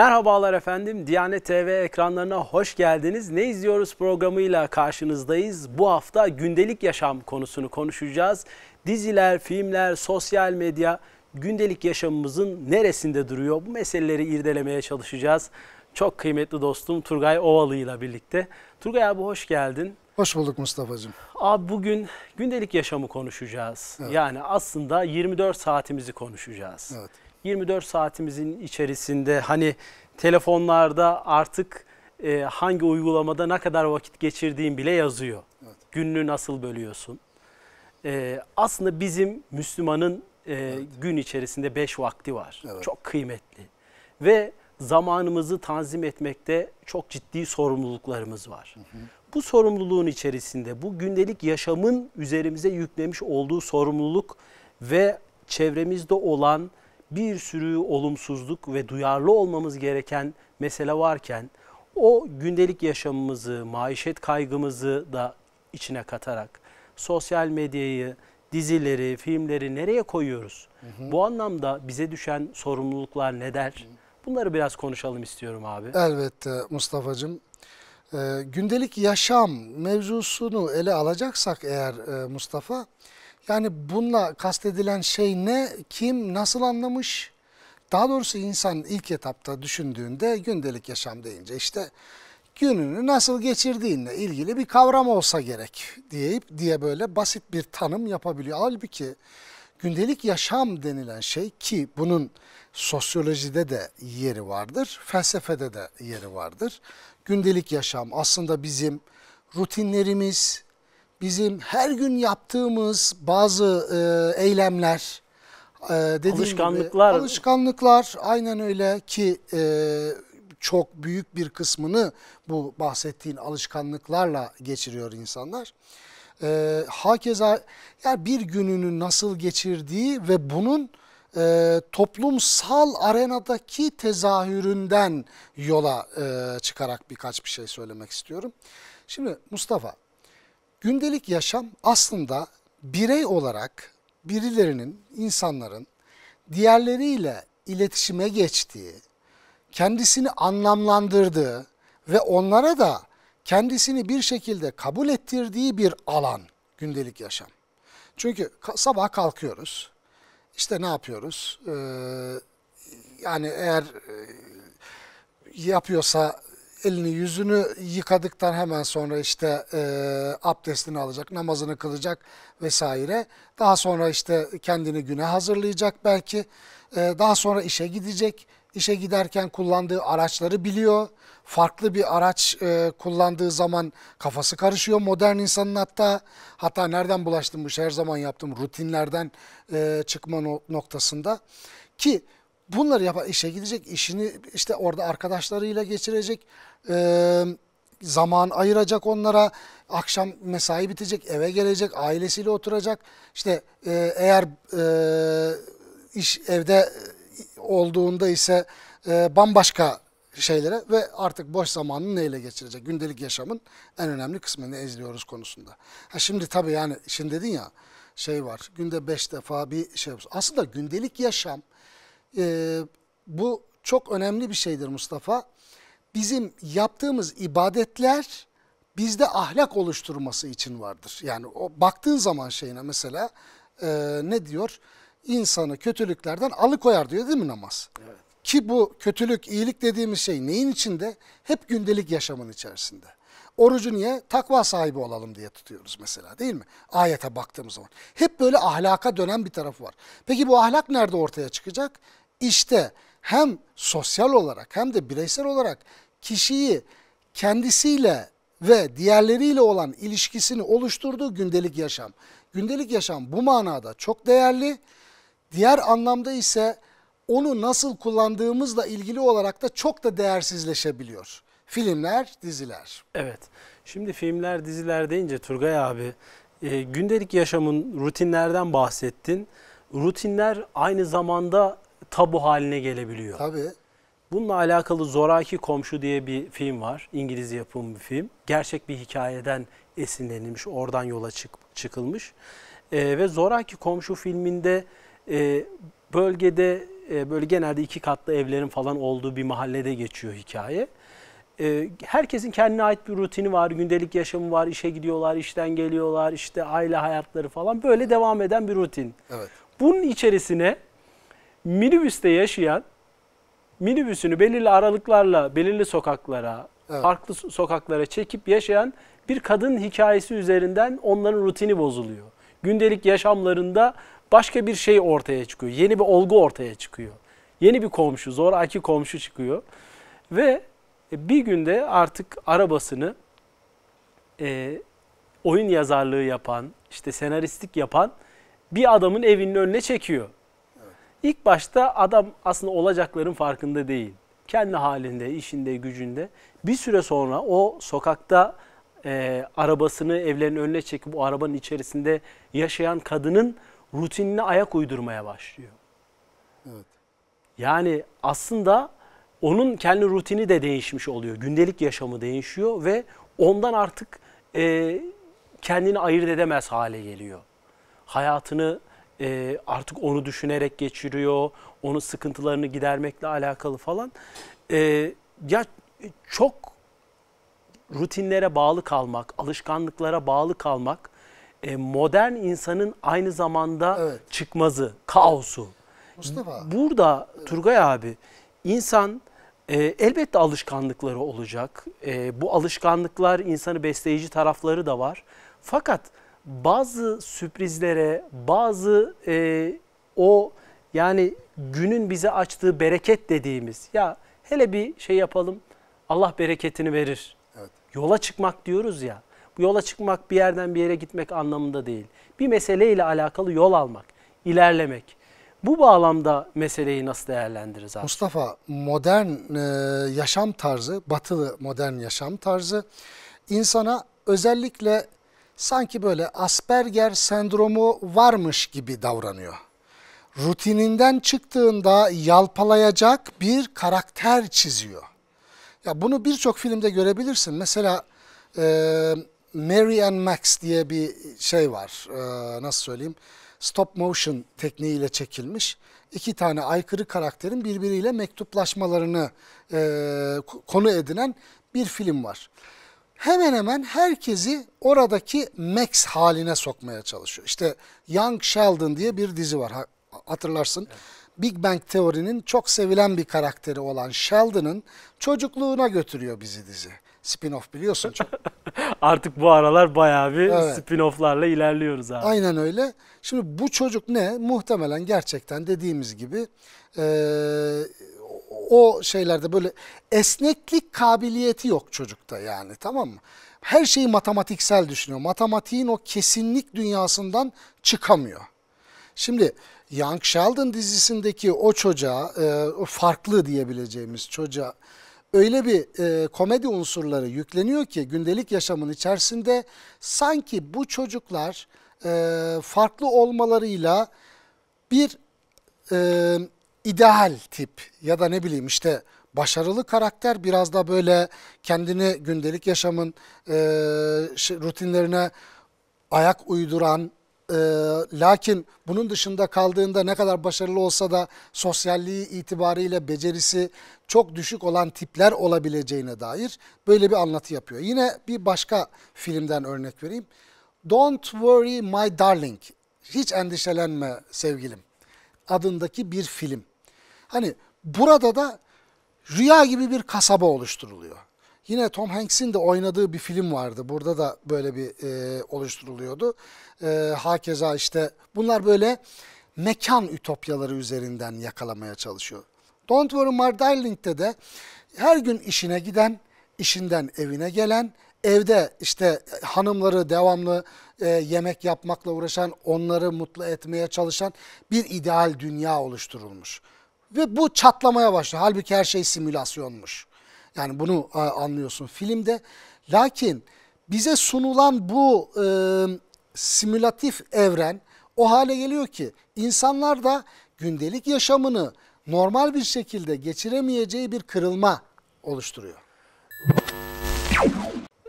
Merhabalar efendim. Diyanet TV ekranlarına hoş geldiniz. Ne izliyoruz programıyla karşınızdayız. Bu hafta gündelik yaşam konusunu konuşacağız. Diziler, filmler, sosyal medya gündelik yaşamımızın neresinde duruyor? Bu meseleleri irdelemeye çalışacağız. Çok kıymetli dostum Turgay Ovalı ile birlikte. Turgay abi hoş geldin. Hoş bulduk Mustafa'cığım. Abi bugün gündelik yaşamı konuşacağız. Evet. Yani aslında 24 saatimizi konuşacağız. Evet. 24 saatimizin içerisinde hani telefonlarda artık e, hangi uygulamada ne kadar vakit geçirdiğin bile yazıyor. Evet. Gününü nasıl bölüyorsun? E, aslında bizim Müslümanın e, evet. gün içerisinde beş vakti var. Evet. Çok kıymetli. Ve zamanımızı tanzim etmekte çok ciddi sorumluluklarımız var. Hı hı. Bu sorumluluğun içerisinde bu gündelik yaşamın üzerimize yüklemiş olduğu sorumluluk ve çevremizde olan bir sürü olumsuzluk ve duyarlı olmamız gereken mesele varken o gündelik yaşamımızı, maişet kaygımızı da içine katarak sosyal medyayı, dizileri, filmleri nereye koyuyoruz? Hı hı. Bu anlamda bize düşen sorumluluklar neler? Bunları biraz konuşalım istiyorum abi. Elbette Mustafa'cığım. Ee, gündelik yaşam mevzusunu ele alacaksak eğer e, Mustafa, yani bununla kastedilen şey ne, kim, nasıl anlamış? Daha doğrusu insan ilk etapta düşündüğünde gündelik yaşam deyince işte gününü nasıl geçirdiğinle ilgili bir kavram olsa gerek diyeyip diye böyle basit bir tanım yapabiliyor. Halbuki gündelik yaşam denilen şey ki bunun sosyolojide de yeri vardır, felsefede de yeri vardır. Gündelik yaşam aslında bizim rutinlerimiz, bizim her gün yaptığımız bazı e, eylemler, e, alışkanlıklar. Gibi, alışkanlıklar aynen öyle ki e, çok büyük bir kısmını bu bahsettiğin alışkanlıklarla geçiriyor insanlar. E, hakeza yani bir gününü nasıl geçirdiği ve bunun e, toplumsal arenadaki tezahüründen yola e, çıkarak birkaç bir şey söylemek istiyorum. Şimdi Mustafa Gündelik yaşam aslında birey olarak birilerinin, insanların diğerleriyle iletişime geçtiği, kendisini anlamlandırdığı ve onlara da kendisini bir şekilde kabul ettirdiği bir alan gündelik yaşam. Çünkü sabah kalkıyoruz, işte ne yapıyoruz? Ee, yani eğer e, yapıyorsa elini yüzünü yıkadıktan hemen sonra işte e, abdestini alacak, namazını kılacak vesaire. Daha sonra işte kendini güne hazırlayacak belki. E, daha sonra işe gidecek. İşe giderken kullandığı araçları biliyor. Farklı bir araç e, kullandığı zaman kafası karışıyor. Modern insanın hatta hatta nereden bulaştım bu iş her zaman yaptım rutinlerden e, çıkma no noktasında ki Bunları yapar, işe gidecek, işini işte orada arkadaşlarıyla geçirecek, e, zaman ayıracak onlara, akşam mesai bitecek, eve gelecek, ailesiyle oturacak. işte e, eğer e, iş evde olduğunda ise e, bambaşka şeylere ve artık boş zamanını neyle geçirecek? Gündelik yaşamın en önemli kısmını ezliyoruz konusunda. Ha şimdi tabii yani şimdi dedin ya şey var günde beş defa bir şey yapıyorsun. Aslında gündelik yaşam e, bu çok önemli bir şeydir Mustafa. Bizim yaptığımız ibadetler bizde ahlak oluşturması için vardır. Yani o baktığın zaman şeyine mesela e, ne diyor? İnsanı kötülüklerden alıkoyar diyor değil mi namaz? Evet. Ki bu kötülük, iyilik dediğimiz şey neyin içinde? Hep gündelik yaşamın içerisinde. Orucu niye? Takva sahibi olalım diye tutuyoruz mesela değil mi? Ayete baktığımız zaman. Hep böyle ahlaka dönen bir taraf var. Peki bu ahlak nerede ortaya çıkacak? İşte hem sosyal olarak hem de bireysel olarak kişiyi kendisiyle ve diğerleriyle olan ilişkisini oluşturduğu gündelik yaşam. Gündelik yaşam bu manada çok değerli. Diğer anlamda ise onu nasıl kullandığımızla ilgili olarak da çok da değersizleşebiliyor. Filmler, diziler. Evet. Şimdi filmler, diziler deyince Turgay abi e, gündelik yaşamın rutinlerden bahsettin. Rutinler aynı zamanda tabu haline gelebiliyor. Tabii. Bununla alakalı Zoraki Komşu diye bir film var. İngiliz yapımı bir film. Gerçek bir hikayeden esinlenilmiş, oradan yola çık, çıkılmış. E, ve Zoraki Komşu filminde e, bölgede, e, böyle genelde iki katlı evlerin falan olduğu bir mahallede geçiyor hikaye. E, herkesin kendine ait bir rutini var, gündelik yaşamı var, işe gidiyorlar, işten geliyorlar, işte aile hayatları falan. Böyle devam eden bir rutin. Evet. Bunun içerisine minibüste yaşayan minibüsünü belirli aralıklarla belirli sokaklara, evet. farklı sokaklara çekip yaşayan bir kadın hikayesi üzerinden onların rutini bozuluyor. Gündelik yaşamlarında başka bir şey ortaya çıkıyor. Yeni bir olgu ortaya çıkıyor. Yeni bir komşu, zoraki komşu çıkıyor. Ve e, bir günde artık arabasını e, oyun yazarlığı yapan, işte senaristlik yapan bir adamın evinin önüne çekiyor. İlk başta adam aslında olacakların farkında değil. Kendi halinde, işinde, gücünde. Bir süre sonra o sokakta e, arabasını evlerin önüne çekip o arabanın içerisinde yaşayan kadının rutinine ayak uydurmaya başlıyor. Evet. Yani aslında onun kendi rutini de değişmiş oluyor. Gündelik yaşamı değişiyor ve ondan artık e, kendini ayırt edemez hale geliyor. Hayatını e, artık onu düşünerek geçiriyor, onun sıkıntılarını gidermekle alakalı falan. E, ya çok rutinlere bağlı kalmak, alışkanlıklara bağlı kalmak e, modern insanın aynı zamanda evet. çıkmazı, kaosu. Mustafa. Burada Turgay abi insan e, elbette alışkanlıkları olacak. E, bu alışkanlıklar insanı besleyici tarafları da var. Fakat bazı sürprizlere, bazı e, o yani günün bize açtığı bereket dediğimiz ya hele bir şey yapalım Allah bereketini verir. Evet. Yola çıkmak diyoruz ya. Bu yola çıkmak bir yerden bir yere gitmek anlamında değil. Bir meseleyle alakalı yol almak, ilerlemek. Bu bağlamda meseleyi nasıl değerlendiririz abi? Mustafa, modern e, yaşam tarzı, batılı modern yaşam tarzı insana özellikle sanki böyle Asperger sendromu varmış gibi davranıyor. Rutininden çıktığında yalpalayacak bir karakter çiziyor. Ya bunu birçok filmde görebilirsin. Mesela e, Mary and Max diye bir şey var. E, nasıl söyleyeyim? Stop motion tekniğiyle çekilmiş. İki tane aykırı karakterin birbiriyle mektuplaşmalarını e, konu edinen bir film var hemen hemen herkesi oradaki Max haline sokmaya çalışıyor. İşte Young Sheldon diye bir dizi var hatırlarsın. Evet. Big Bang Teori'nin çok sevilen bir karakteri olan Sheldon'ın çocukluğuna götürüyor bizi dizi. Spin-off biliyorsun çok. Artık bu aralar bayağı bir evet. spin-off'larla ilerliyoruz abi. Aynen öyle. Şimdi bu çocuk ne? Muhtemelen gerçekten dediğimiz gibi e, o şeylerde böyle esneklik kabiliyeti yok çocukta yani tamam mı? Her şeyi matematiksel düşünüyor. Matematiğin o kesinlik dünyasından çıkamıyor. Şimdi Young Sheldon dizisindeki o çocuğa, e, o farklı diyebileceğimiz çocuğa öyle bir e, komedi unsurları yükleniyor ki gündelik yaşamın içerisinde sanki bu çocuklar e, farklı olmalarıyla bir e, ideal tip ya da ne bileyim işte başarılı karakter biraz da böyle kendini gündelik yaşamın e, rutinlerine ayak uyduran e, lakin bunun dışında kaldığında ne kadar başarılı olsa da sosyalliği itibariyle becerisi çok düşük olan tipler olabileceğine dair böyle bir anlatı yapıyor. Yine bir başka filmden örnek vereyim. Don't worry my darling, hiç endişelenme sevgilim adındaki bir film. Hani burada da rüya gibi bir kasaba oluşturuluyor. Yine Tom Hanks'in de oynadığı bir film vardı. Burada da böyle bir e, oluşturuluyordu. E, hakeza işte bunlar böyle mekan ütopyaları üzerinden yakalamaya çalışıyor. Don't Worry My Darling'de de her gün işine giden, işinden evine gelen, evde işte hanımları devamlı e, yemek yapmakla uğraşan, onları mutlu etmeye çalışan bir ideal dünya oluşturulmuş. Ve bu çatlamaya başlıyor. Halbuki her şey simülasyonmuş. Yani bunu e, anlıyorsun filmde. Lakin bize sunulan bu e, simülatif evren o hale geliyor ki insanlar da gündelik yaşamını normal bir şekilde geçiremeyeceği bir kırılma oluşturuyor.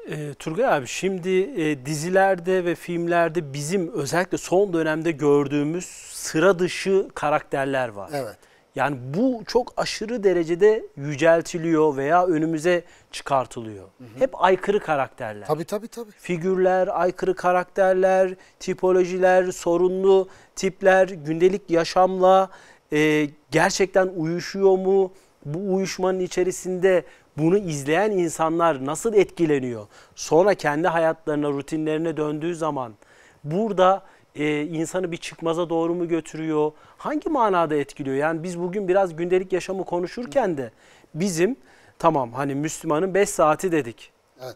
E, Turgay abi şimdi e, dizilerde ve filmlerde bizim özellikle son dönemde gördüğümüz sıra dışı karakterler var. Evet. Yani bu çok aşırı derecede yüceltiliyor veya önümüze çıkartılıyor. Hı hı. Hep aykırı karakterler. Tabii tabii tabii. Figürler, aykırı karakterler, tipolojiler, sorunlu tipler, gündelik yaşamla e, gerçekten uyuşuyor mu? Bu uyuşmanın içerisinde bunu izleyen insanlar nasıl etkileniyor? Sonra kendi hayatlarına, rutinlerine döndüğü zaman burada e, insanı bir çıkmaza doğru mu götürüyor? Hangi manada etkiliyor? Yani biz bugün biraz gündelik yaşamı konuşurken de bizim tamam hani Müslümanın 5 saati dedik. Evet.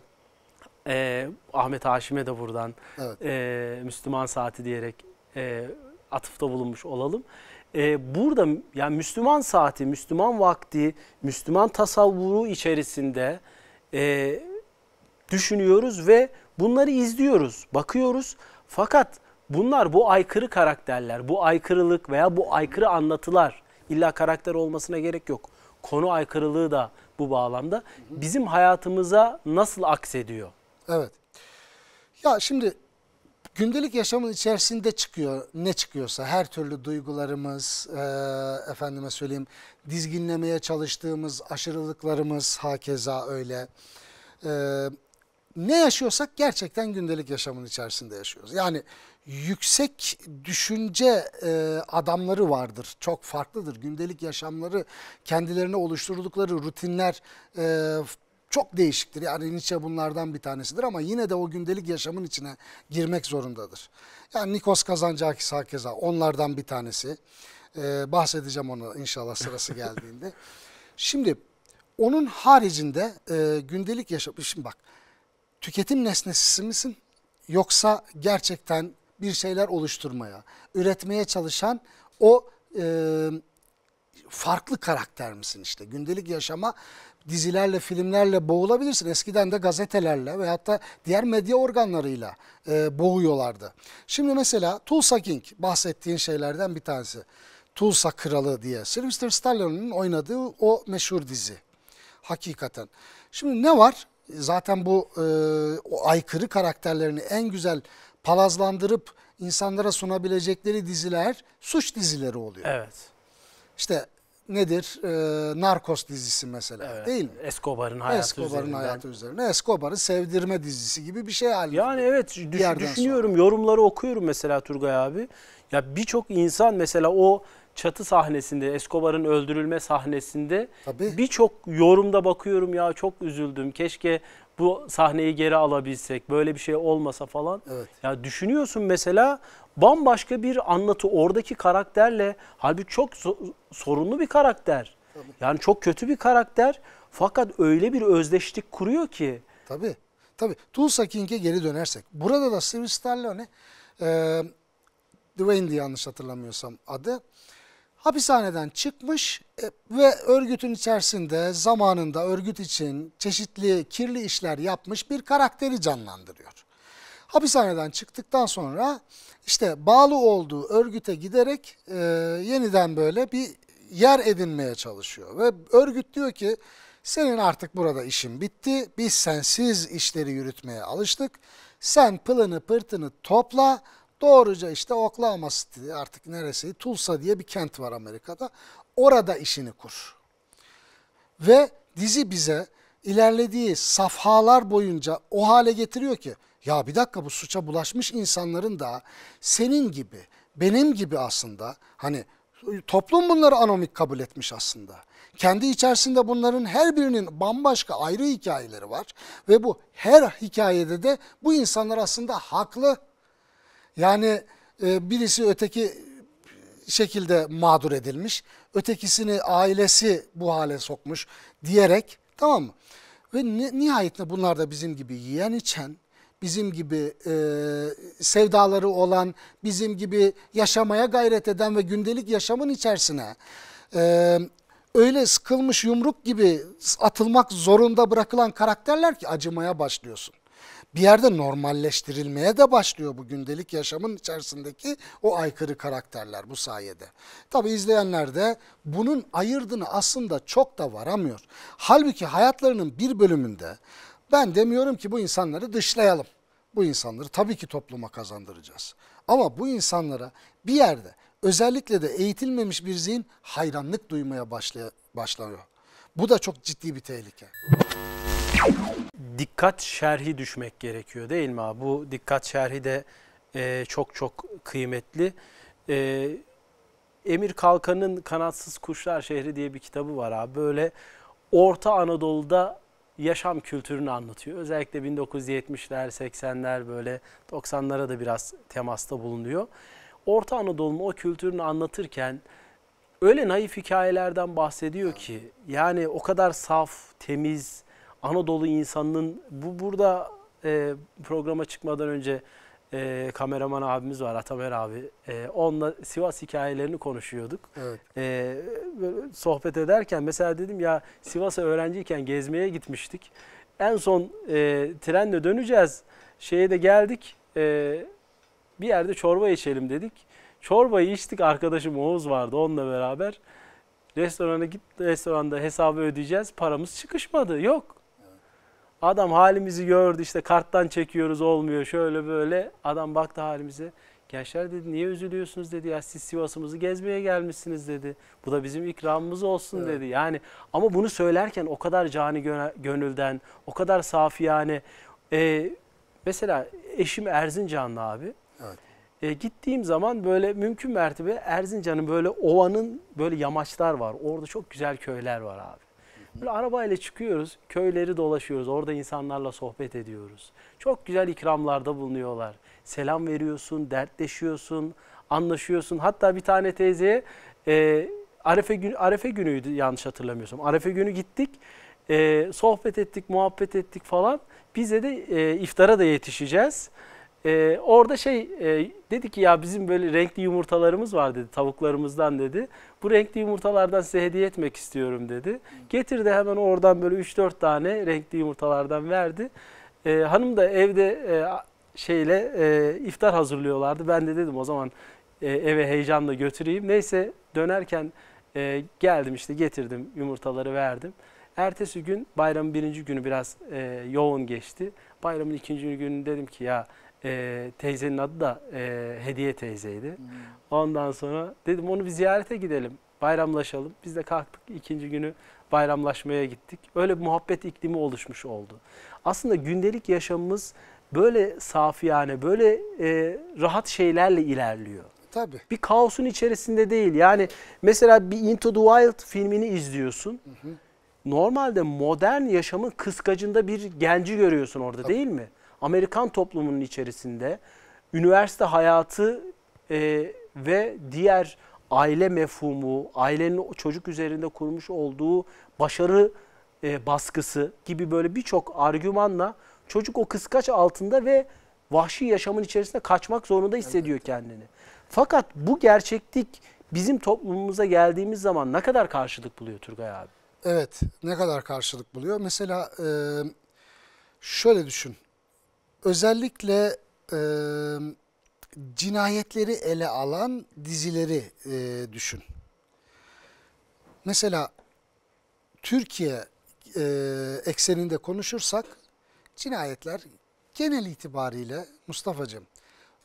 E, Ahmet Haşim'e de buradan evet. e, Müslüman saati diyerek e, atıfta bulunmuş olalım. E, burada yani Müslüman saati, Müslüman vakti, Müslüman tasavvuru içerisinde e, düşünüyoruz ve bunları izliyoruz, bakıyoruz. Fakat Bunlar bu aykırı karakterler, bu aykırılık veya bu aykırı anlatılar illa karakter olmasına gerek yok. Konu aykırılığı da bu bağlamda bizim hayatımıza nasıl aksediyor? Evet. Ya şimdi gündelik yaşamın içerisinde çıkıyor ne çıkıyorsa her türlü duygularımız e, efendime söyleyeyim dizginlemeye çalıştığımız aşırılıklarımız hakeza öyle e, ne yaşıyorsak gerçekten gündelik yaşamın içerisinde yaşıyoruz. Yani yüksek düşünce e, adamları vardır. Çok farklıdır. Gündelik yaşamları kendilerine oluşturdukları rutinler e, çok değişiktir. Yani Nietzsche bunlardan bir tanesidir ama yine de o gündelik yaşamın içine girmek zorundadır. Yani Nikos Kazancakis hakeza onlardan bir tanesi. Ee, bahsedeceğim onu inşallah sırası geldiğinde. Şimdi onun haricinde e, gündelik yaşam, şimdi bak tüketim nesnesi misin yoksa gerçekten bir şeyler oluşturmaya, üretmeye çalışan o e, farklı karakter misin işte? Gündelik yaşama dizilerle, filmlerle boğulabilirsin. Eskiden de gazetelerle veyahut da diğer medya organlarıyla e, boğuyorlardı. Şimdi mesela Tulsa King bahsettiğin şeylerden bir tanesi. Tulsa Kralı diye. Sylvester Stallone'un oynadığı o meşhur dizi. Hakikaten. Şimdi ne var? zaten bu e, o aykırı karakterlerini en güzel palazlandırıp insanlara sunabilecekleri diziler suç dizileri oluyor. Evet. İşte nedir? E, Narkos dizisi mesela evet. değil mi? Escobar'ın hayatı Escobar'ın hayatı üzerine. Escobar'ı sevdirme dizisi gibi bir şey halinde. Yani evet düş, düşünüyorum sonra. yorumları okuyorum mesela Turgay abi. Ya birçok insan mesela o çatı sahnesinde, Escobar'ın öldürülme sahnesinde birçok yorumda bakıyorum ya çok üzüldüm. Keşke bu sahneyi geri alabilsek, böyle bir şey olmasa falan. Evet. Ya düşünüyorsun mesela bambaşka bir anlatı oradaki karakterle halbuki çok sorunlu bir karakter. Tabii. Yani çok kötü bir karakter fakat öyle bir özdeşlik kuruyor ki. Tabii. Tabii. Tulsa King'e geri dönersek. Burada da Sylvester Stallone e, Dwayne'di yanlış hatırlamıyorsam adı hapishaneden çıkmış e, ve örgütün içerisinde zamanında örgüt için çeşitli kirli işler yapmış bir karakteri canlandırıyor. Hapishaneden çıktıktan sonra işte bağlı olduğu örgüte giderek e, yeniden böyle bir yer edinmeye çalışıyor. Ve örgüt diyor ki senin artık burada işin bitti, biz sensiz işleri yürütmeye alıştık. Sen pılını pırtını topla, Doğruca işte Oklahoma City artık neresi Tulsa diye bir kent var Amerika'da. Orada işini kur. Ve dizi bize ilerlediği safhalar boyunca o hale getiriyor ki ya bir dakika bu suça bulaşmış insanların da senin gibi benim gibi aslında hani toplum bunları anomik kabul etmiş aslında. Kendi içerisinde bunların her birinin bambaşka ayrı hikayeleri var ve bu her hikayede de bu insanlar aslında haklı yani e, birisi öteki şekilde mağdur edilmiş, ötekisini ailesi bu hale sokmuş diyerek tamam mı? Ve nihayetinde bunlar da bizim gibi yiyen içen, bizim gibi e, sevdaları olan, bizim gibi yaşamaya gayret eden ve gündelik yaşamın içerisine e, öyle sıkılmış yumruk gibi atılmak zorunda bırakılan karakterler ki acımaya başlıyorsun bir yerde normalleştirilmeye de başlıyor bu gündelik yaşamın içerisindeki o aykırı karakterler bu sayede. Tabi izleyenler de bunun ayırdığını aslında çok da varamıyor. Halbuki hayatlarının bir bölümünde ben demiyorum ki bu insanları dışlayalım. Bu insanları tabii ki topluma kazandıracağız. Ama bu insanlara bir yerde özellikle de eğitilmemiş bir zihin hayranlık duymaya başlıyor. Bu da çok ciddi bir tehlike dikkat şerhi düşmek gerekiyor değil mi Bu dikkat şerhi de e, çok çok kıymetli. E, Emir Kalkan'ın Kanatsız Kuşlar Şehri diye bir kitabı var abi. Böyle Orta Anadolu'da yaşam kültürünü anlatıyor. Özellikle 1970'ler, 80'ler böyle 90'lara da biraz temasta bulunuyor. Orta Anadolu'nun o kültürünü anlatırken öyle naif hikayelerden bahsediyor ki yani o kadar saf, temiz, Anadolu insanının bu burada e, programa çıkmadan önce e, kameraman abimiz var Atamer abi. E, onunla Sivas hikayelerini konuşuyorduk. Evet. E, sohbet ederken mesela dedim ya Sivas'a öğrenciyken gezmeye gitmiştik. En son e, trenle döneceğiz. Şeye de geldik. E, bir yerde çorba içelim dedik. Çorbayı içtik arkadaşım Oğuz vardı onunla beraber. Restorana git restoranda hesabı ödeyeceğiz. Paramız çıkışmadı. Yok. Adam halimizi gördü işte karttan çekiyoruz olmuyor şöyle böyle. Adam baktı halimize. Gençler dedi niye üzülüyorsunuz dedi ya siz Sivas'ımızı gezmeye gelmişsiniz dedi. Bu da bizim ikramımız olsun evet. dedi. Yani ama bunu söylerken o kadar cani gönülden, o kadar safiyane. Ee, mesela eşim Erzincanlı abi. Evet. E, gittiğim zaman böyle mümkün mertebe Erzincan'ın böyle ovanın böyle yamaçlar var. Orada çok güzel köyler var abi. Böyle arabayla çıkıyoruz, köyleri dolaşıyoruz, orada insanlarla sohbet ediyoruz. Çok güzel ikramlarda bulunuyorlar. Selam veriyorsun, dertleşiyorsun, anlaşıyorsun. Hatta bir tane teyze, e, Arefe, gün, Arefe günüydü yanlış hatırlamıyorsam. Arefe günü gittik, e, sohbet ettik, muhabbet ettik falan. Bize de e, iftara da yetişeceğiz. E, orada şey e, dedi ki ya bizim böyle renkli yumurtalarımız var dedi tavuklarımızdan dedi. Bu renkli yumurtalardan size hediye etmek istiyorum dedi. Getirdi hemen oradan böyle 3-4 tane renkli yumurtalardan verdi. E, hanım da evde e, şeyle e, iftar hazırlıyorlardı. Ben de dedim o zaman e, eve heyecanla götüreyim. Neyse dönerken e, geldim işte getirdim yumurtaları verdim. Ertesi gün bayramın birinci günü biraz e, yoğun geçti. Bayramın ikinci günü dedim ki ya e, teyzenin adı da e, Hediye teyzeydi. Hmm. Ondan sonra dedim onu bir ziyarete gidelim, bayramlaşalım. Biz de kalktık ikinci günü bayramlaşmaya gittik. Öyle bir muhabbet iklimi oluşmuş oldu. Aslında gündelik yaşamımız böyle yani böyle e, rahat şeylerle ilerliyor. Tabii. Bir kaosun içerisinde değil. Yani mesela bir Into the Wild filmini izliyorsun. Hı hı. Normalde modern yaşamın kıskacında bir genci görüyorsun orada Tabii. değil mi? Amerikan toplumunun içerisinde üniversite hayatı e, ve diğer aile mefhumu, ailenin çocuk üzerinde kurmuş olduğu başarı e, baskısı gibi böyle birçok argümanla çocuk o kıskaç altında ve vahşi yaşamın içerisinde kaçmak zorunda hissediyor evet. kendini. Fakat bu gerçeklik bizim toplumumuza geldiğimiz zaman ne kadar karşılık buluyor Turgay abi? Evet ne kadar karşılık buluyor? Mesela e, şöyle düşün özellikle e, cinayetleri ele alan dizileri e, düşün. Mesela Türkiye e, ekseninde konuşursak cinayetler genel itibariyle Mustafa'cığım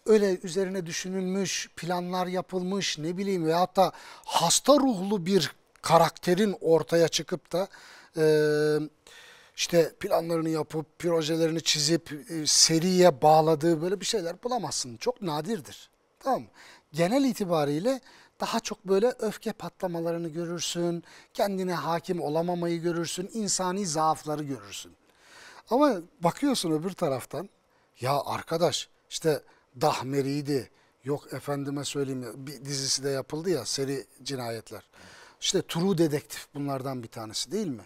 öyle üzerine düşünülmüş, planlar yapılmış ne bileyim ve hatta hasta ruhlu bir karakterin ortaya çıkıp da e, işte planlarını yapıp, projelerini çizip, e, seriye bağladığı böyle bir şeyler bulamazsın. Çok nadirdir. Tamam Genel itibariyle daha çok böyle öfke patlamalarını görürsün, kendine hakim olamamayı görürsün, insani zaafları görürsün. Ama bakıyorsun öbür taraftan, ya arkadaş işte Dahmeri'ydi, yok efendime söyleyeyim bir dizisi de yapıldı ya seri cinayetler. İşte True Dedektif bunlardan bir tanesi değil mi?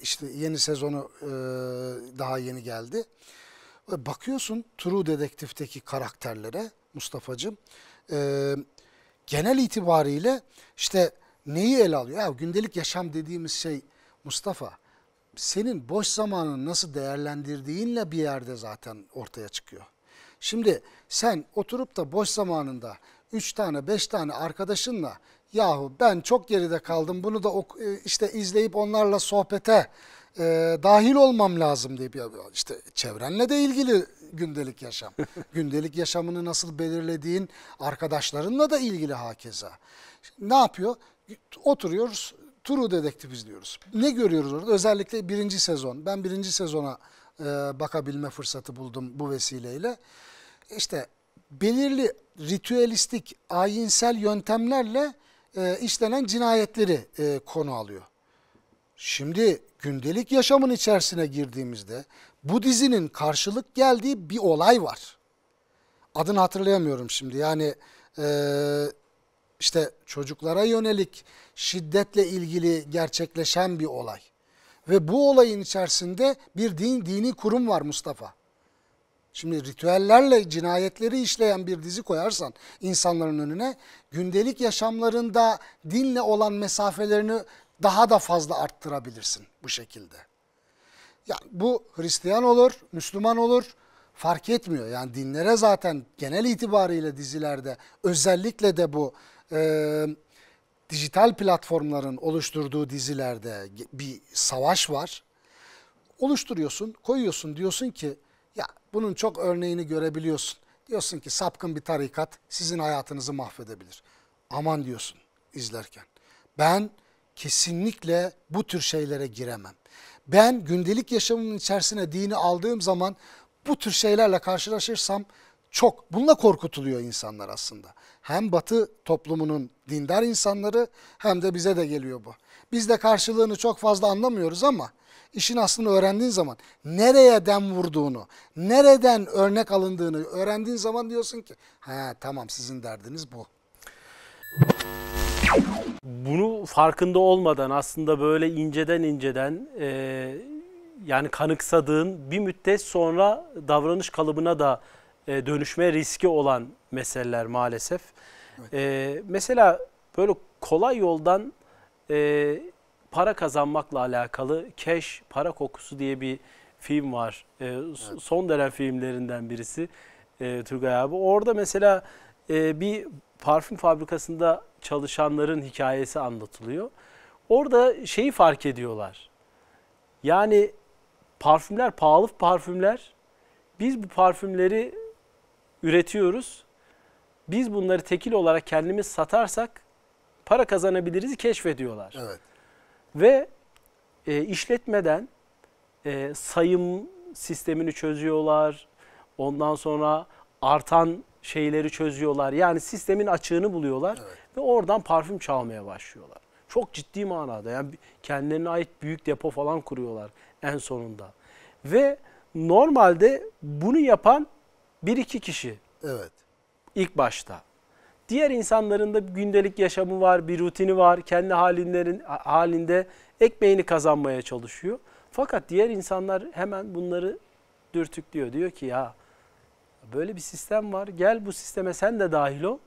İşte yeni sezonu e, daha yeni geldi. bakıyorsun True Dedektif'teki karakterlere Mustafa'cığım e, genel itibariyle işte neyi ele alıyor? Ya, gündelik yaşam dediğimiz şey Mustafa senin boş zamanını nasıl değerlendirdiğinle bir yerde zaten ortaya çıkıyor. Şimdi sen oturup da boş zamanında 3 tane 5 tane arkadaşınla Yahu ben çok geride kaldım bunu da e, işte izleyip onlarla sohbete e, dahil olmam lazım diye bir işte çevrenle de ilgili gündelik yaşam. gündelik yaşamını nasıl belirlediğin arkadaşlarınla da ilgili hakeza. ne yapıyor? Oturuyoruz True Detective izliyoruz. Ne görüyoruz orada? Özellikle birinci sezon. Ben birinci sezona e, bakabilme fırsatı buldum bu vesileyle. İşte belirli ritüelistik, ayinsel yöntemlerle e, işlenen cinayetleri e, konu alıyor. Şimdi gündelik yaşamın içerisine girdiğimizde bu dizinin karşılık geldiği bir olay var. Adını hatırlayamıyorum şimdi yani e, işte çocuklara yönelik şiddetle ilgili gerçekleşen bir olay. Ve bu olayın içerisinde bir din, dini kurum var Mustafa. Şimdi ritüellerle cinayetleri işleyen bir dizi koyarsan insanların önüne gündelik yaşamlarında dinle olan mesafelerini daha da fazla arttırabilirsin bu şekilde. Ya bu Hristiyan olur, Müslüman olur fark etmiyor. Yani dinlere zaten genel itibariyle dizilerde özellikle de bu e, dijital platformların oluşturduğu dizilerde bir savaş var. Oluşturuyorsun, koyuyorsun diyorsun ki bunun çok örneğini görebiliyorsun. Diyorsun ki sapkın bir tarikat sizin hayatınızı mahvedebilir. Aman diyorsun izlerken. Ben kesinlikle bu tür şeylere giremem. Ben gündelik yaşamımın içerisine dini aldığım zaman bu tür şeylerle karşılaşırsam çok bununla korkutuluyor insanlar aslında. Hem batı toplumunun dindar insanları hem de bize de geliyor bu. Biz de karşılığını çok fazla anlamıyoruz ama işin aslını öğrendiğin zaman nereye dem vurduğunu, nereden örnek alındığını öğrendiğin zaman diyorsun ki ha tamam sizin derdiniz bu. Bunu farkında olmadan aslında böyle inceden inceden e, yani kanıksadığın bir müddet sonra davranış kalıbına da e, dönüşme riski olan meseleler maalesef. Evet. E, mesela böyle kolay yoldan e, para kazanmakla alakalı Keş Para Kokusu diye bir film var. E, evet. Son dönem filmlerinden birisi e, Turgay abi. Orada mesela e, bir parfüm fabrikasında çalışanların hikayesi anlatılıyor. Orada şeyi fark ediyorlar. Yani parfümler pahalı parfümler. Biz bu parfümleri üretiyoruz. Biz bunları tekil olarak kendimiz satarsak para kazanabiliriz keşfediyorlar. Evet. Ve e, işletmeden e, sayım sistemini çözüyorlar. Ondan sonra artan şeyleri çözüyorlar. Yani sistemin açığını buluyorlar evet. ve oradan parfüm çalmaya başlıyorlar. Çok ciddi manada yani kendilerine ait büyük depo falan kuruyorlar en sonunda. Ve normalde bunu yapan bir iki kişi. Evet. İlk başta. Diğer insanların da gündelik yaşamı var, bir rutini var. Kendi halinlerin halinde ekmeğini kazanmaya çalışıyor. Fakat diğer insanlar hemen bunları dürtüklüyor. Diyor ki ya böyle bir sistem var. Gel bu sisteme sen de dahil ol.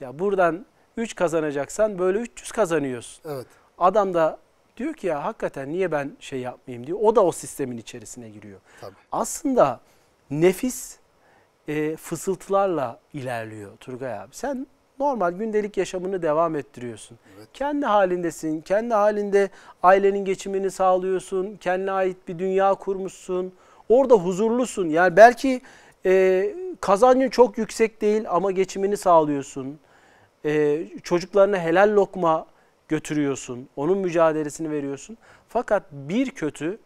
Ya buradan 3 kazanacaksan böyle 300 kazanıyorsun. Evet. Adam da diyor ki ya hakikaten niye ben şey yapmayayım diyor. O da o sistemin içerisine giriyor. Tabii. Aslında nefis e, fısıltılarla ilerliyor Turgay abi. Sen normal gündelik yaşamını devam ettiriyorsun. Evet. Kendi halindesin, kendi halinde ailenin geçimini sağlıyorsun, kendine ait bir dünya kurmuşsun. Orada huzurlusun. Yani belki e, kazancın çok yüksek değil ama geçimini sağlıyorsun. E, çocuklarına helal lokma götürüyorsun. Onun mücadelesini veriyorsun. Fakat bir kötü,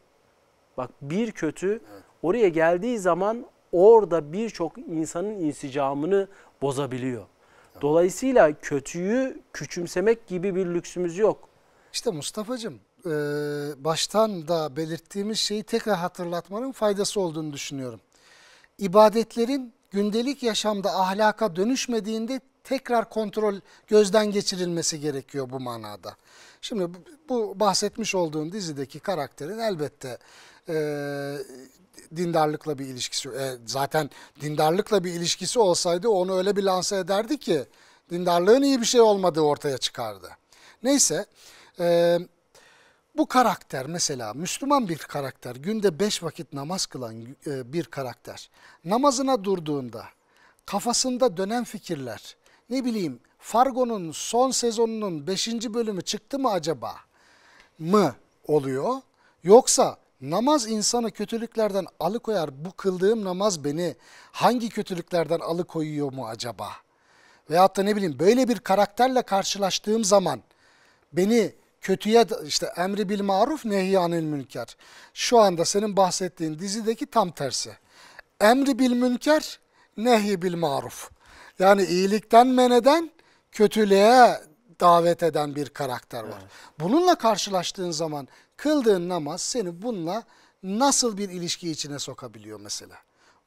bak bir kötü evet. oraya geldiği zaman orada birçok insanın insicamını bozabiliyor. Dolayısıyla kötüyü küçümsemek gibi bir lüksümüz yok. İşte Mustafa'cığım e, baştan da belirttiğimiz şeyi tekrar hatırlatmanın faydası olduğunu düşünüyorum. İbadetlerin gündelik yaşamda ahlaka dönüşmediğinde tekrar kontrol gözden geçirilmesi gerekiyor bu manada. Şimdi bu bahsetmiş olduğun dizideki karakterin elbette e, dindarlıkla bir ilişkisi e, zaten dindarlıkla bir ilişkisi olsaydı onu öyle bir lanse ederdi ki dindarlığın iyi bir şey olmadığı ortaya çıkardı. Neyse e, bu karakter mesela Müslüman bir karakter günde beş vakit namaz kılan e, bir karakter namazına durduğunda kafasında dönen fikirler ne bileyim Fargo'nun son sezonunun beşinci bölümü çıktı mı acaba mı oluyor? Yoksa Namaz insanı kötülüklerden alıkoyar. Bu kıldığım namaz beni hangi kötülüklerden alıkoyuyor mu acaba? Veyahut da ne bileyim böyle bir karakterle karşılaştığım zaman beni kötüye işte emri bil maruf nehi anil münker. Şu anda senin bahsettiğin dizideki tam tersi. Emri bil münker nehi bil maruf. Yani iyilikten men kötülüğe davet eden bir karakter var. Evet. Bununla karşılaştığın zaman kıldığın namaz seni bununla nasıl bir ilişki içine sokabiliyor mesela?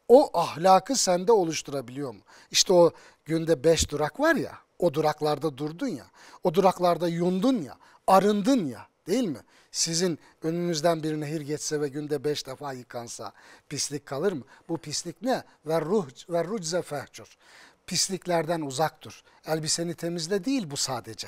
O ahlakı sende oluşturabiliyor mu? İşte o günde beş durak var ya, o duraklarda durdun ya, o duraklarda yundun ya, arındın ya değil mi? Sizin önünüzden bir nehir geçse ve günde beş defa yıkansa pislik kalır mı? Bu pislik ne? Ver ruh ve rucze fehcur pisliklerden uzak dur. Elbiseni temizle değil bu sadece.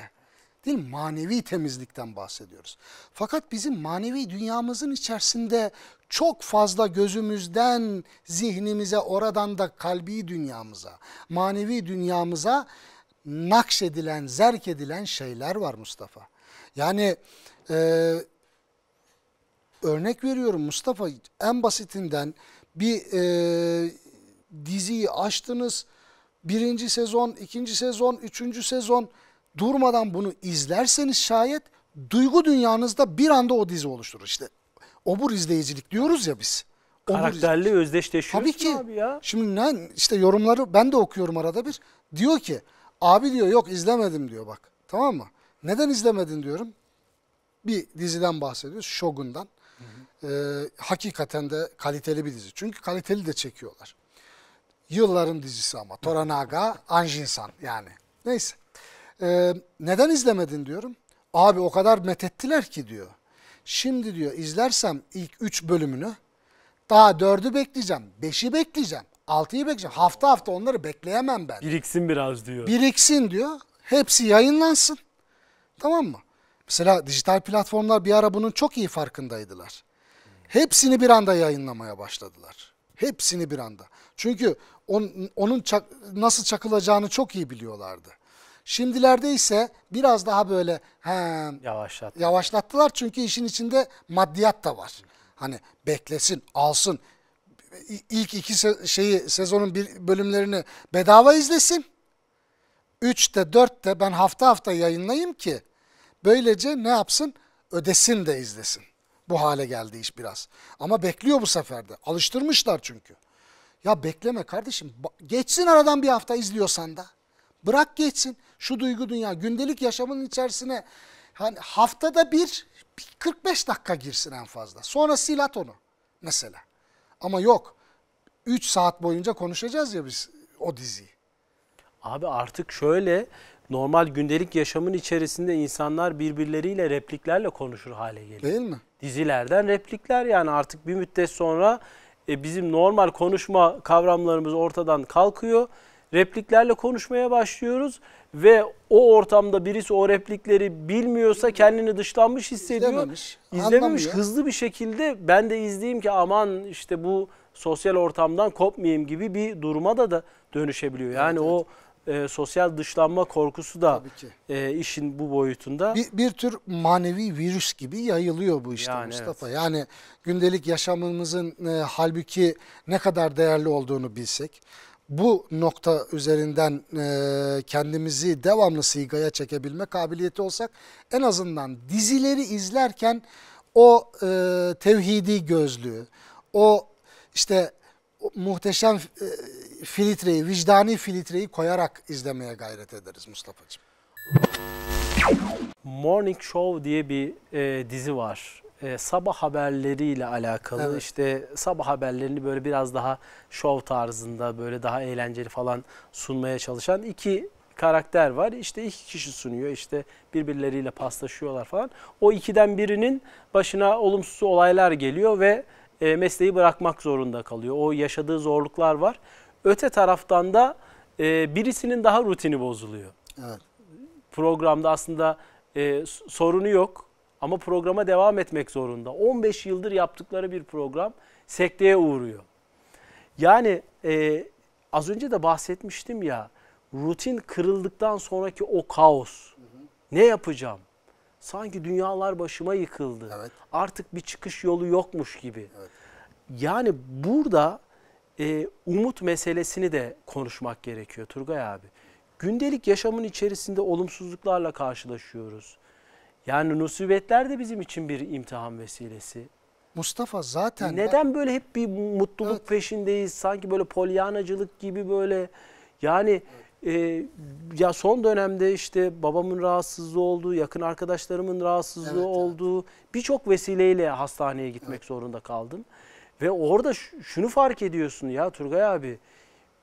Değil mi? Manevi temizlikten bahsediyoruz. Fakat bizim manevi dünyamızın içerisinde çok fazla gözümüzden zihnimize oradan da kalbi dünyamıza, manevi dünyamıza nakşedilen, zerk edilen şeyler var Mustafa. Yani e, örnek veriyorum Mustafa en basitinden bir e, diziyi açtınız birinci sezon, ikinci sezon, üçüncü sezon durmadan bunu izlerseniz şayet duygu dünyanızda bir anda o dizi oluşturur. İşte obur izleyicilik diyoruz ya biz. Karakterli özdeşleşiyoruz Tabii ki. abi ya. Şimdi ne, işte yorumları ben de okuyorum arada bir. Diyor ki abi diyor yok izlemedim diyor bak tamam mı? Neden izlemedin diyorum. Bir diziden bahsediyoruz Shogun'dan. Hı hı. Ee, hakikaten de kaliteli bir dizi. Çünkü kaliteli de çekiyorlar. Yılların dizisi ama. Toranaga, Anjinsan yani. Neyse. Ee, neden izlemedin diyorum. Abi o kadar methettiler ki diyor. Şimdi diyor izlersem ilk 3 bölümünü daha 4'ü bekleyeceğim, 5'i bekleyeceğim, 6'yı bekleyeceğim. Hafta hafta onları bekleyemem ben. Biriksin biraz diyor. Biriksin diyor. Hepsi yayınlansın. Tamam mı? Mesela dijital platformlar bir ara bunun çok iyi farkındaydılar. Hepsini bir anda yayınlamaya başladılar. Hepsini bir anda. Çünkü on, onun çak, nasıl çakılacağını çok iyi biliyorlardı. Şimdilerde ise biraz daha böyle he, Yavaşlattı. yavaşlattılar. Çünkü işin içinde maddiyat da var. Hani beklesin, alsın. İlk iki se şeyi sezonun bir bölümlerini bedava izlesin. Üçte, dörtte ben hafta hafta yayınlayayım ki böylece ne yapsın? Ödesin de izlesin bu hale geldi iş biraz. Ama bekliyor bu seferde. Alıştırmışlar çünkü. Ya bekleme kardeşim. Geçsin aradan bir hafta izliyorsan da. Bırak geçsin. Şu duygu dünya gündelik yaşamın içerisine hani haftada bir, bir 45 dakika girsin en fazla. Sonra silat onu mesela. Ama yok. 3 saat boyunca konuşacağız ya biz o diziyi. Abi artık şöyle normal gündelik yaşamın içerisinde insanlar birbirleriyle repliklerle konuşur hale geliyor. Değil mi? dizilerden replikler yani artık bir müddet sonra e, bizim normal konuşma kavramlarımız ortadan kalkıyor. Repliklerle konuşmaya başlıyoruz ve o ortamda birisi o replikleri bilmiyorsa kendini dışlanmış hissediyor. İzlememiş. İzlememiş anlamıyor. hızlı bir şekilde ben de izleyeyim ki aman işte bu sosyal ortamdan kopmayayım gibi bir duruma da da dönüşebiliyor. Yani evet, o e, sosyal dışlanma korkusu da e, işin bu boyutunda. Bir, bir tür manevi virüs gibi yayılıyor bu işte yani, Mustafa. Evet. Yani gündelik yaşamımızın e, halbuki ne kadar değerli olduğunu bilsek bu nokta üzerinden e, kendimizi devamlı sigaya çekebilme kabiliyeti olsak en azından dizileri izlerken o e, tevhidi gözlüğü, o işte muhteşem e, filtreyi, vicdani filtreyi koyarak izlemeye gayret ederiz Mustafa'cığım. Morning Show diye bir e, dizi var. E, sabah haberleriyle alakalı evet. işte sabah haberlerini böyle biraz daha show tarzında böyle daha eğlenceli falan sunmaya çalışan iki karakter var. İşte iki kişi sunuyor. işte birbirleriyle paslaşıyorlar falan. O ikiden birinin başına olumsuz olaylar geliyor ve e, mesleği bırakmak zorunda kalıyor. O yaşadığı zorluklar var. Öte taraftan da e, birisinin daha rutini bozuluyor. Evet. Programda aslında e, sorunu yok ama programa devam etmek zorunda. 15 yıldır yaptıkları bir program sekteye uğruyor. Yani az önce de bahsetmiştim ya rutin kırıldıktan sonraki o kaos. Ne yapacağım? sanki dünyalar başıma yıkıldı. Evet. Artık bir çıkış yolu yokmuş gibi. Evet. Yani burada e, umut meselesini de konuşmak gerekiyor Turgay abi. Gündelik yaşamın içerisinde olumsuzluklarla karşılaşıyoruz. Yani musibetler de bizim için bir imtihan vesilesi. Mustafa zaten... Neden ben... böyle hep bir mutluluk evet. peşindeyiz? Sanki böyle polyanacılık gibi böyle yani... Evet e, ya son dönemde işte babamın rahatsızlığı olduğu, yakın arkadaşlarımın rahatsızlığı evet, olduğu evet. birçok vesileyle hastaneye gitmek evet. zorunda kaldım. Ve orada şunu fark ediyorsun ya Turgay abi.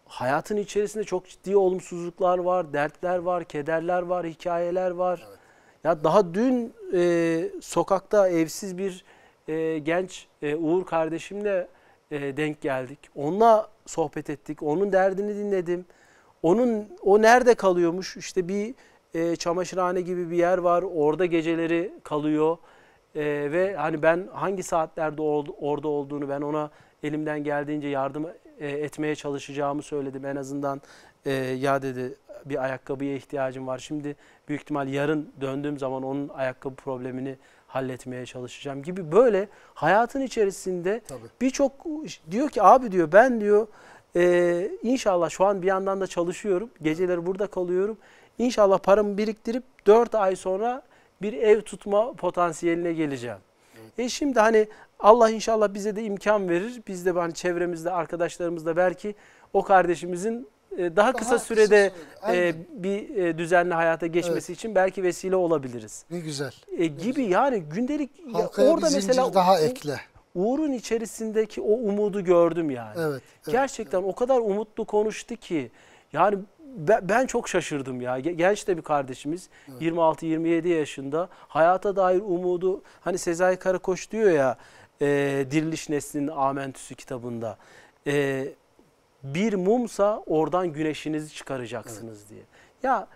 Hayatın içerisinde çok ciddi olumsuzluklar var, dertler var, kederler var, hikayeler var. Evet. Ya daha dün e, sokakta evsiz bir e, genç e, Uğur kardeşimle e, denk geldik. Onunla sohbet ettik. Onun derdini dinledim. Onun o nerede kalıyormuş? İşte bir e, çamaşırhane gibi bir yer var. Orada geceleri kalıyor. E, ve hani ben hangi saatlerde or orada olduğunu ben ona elimden geldiğince yardım e, etmeye çalışacağımı söyledim. En azından e, ya dedi bir ayakkabıya ihtiyacım var. Şimdi büyük ihtimal yarın döndüğüm zaman onun ayakkabı problemini halletmeye çalışacağım gibi böyle hayatın içerisinde birçok diyor ki abi diyor ben diyor ee, inşallah şu an bir yandan da çalışıyorum. Geceleri burada kalıyorum. İnşallah paramı biriktirip 4 ay sonra bir ev tutma potansiyeline geleceğim. Evet. E şimdi hani Allah inşallah bize de imkan verir. Biz de hani çevremizde, arkadaşlarımızda belki o kardeşimizin e, daha, daha kısa sürede kısa sürede, e, bir e, düzenli hayata geçmesi evet. için belki vesile olabiliriz. Ne güzel. E, gibi yani gündelik Halkaya ya orada mesela daha ekle. Uğur'un içerisindeki o umudu gördüm yani. Evet. evet Gerçekten evet. o kadar umutlu konuştu ki yani ben çok şaşırdım ya. Genç de bir kardeşimiz. Evet. 26-27 yaşında. Hayata dair umudu hani Sezai Karakoç diyor ya e, Diriliş Nesli'nin Amentüsü kitabında. E, bir mumsa oradan güneşinizi çıkaracaksınız evet. diye. Ya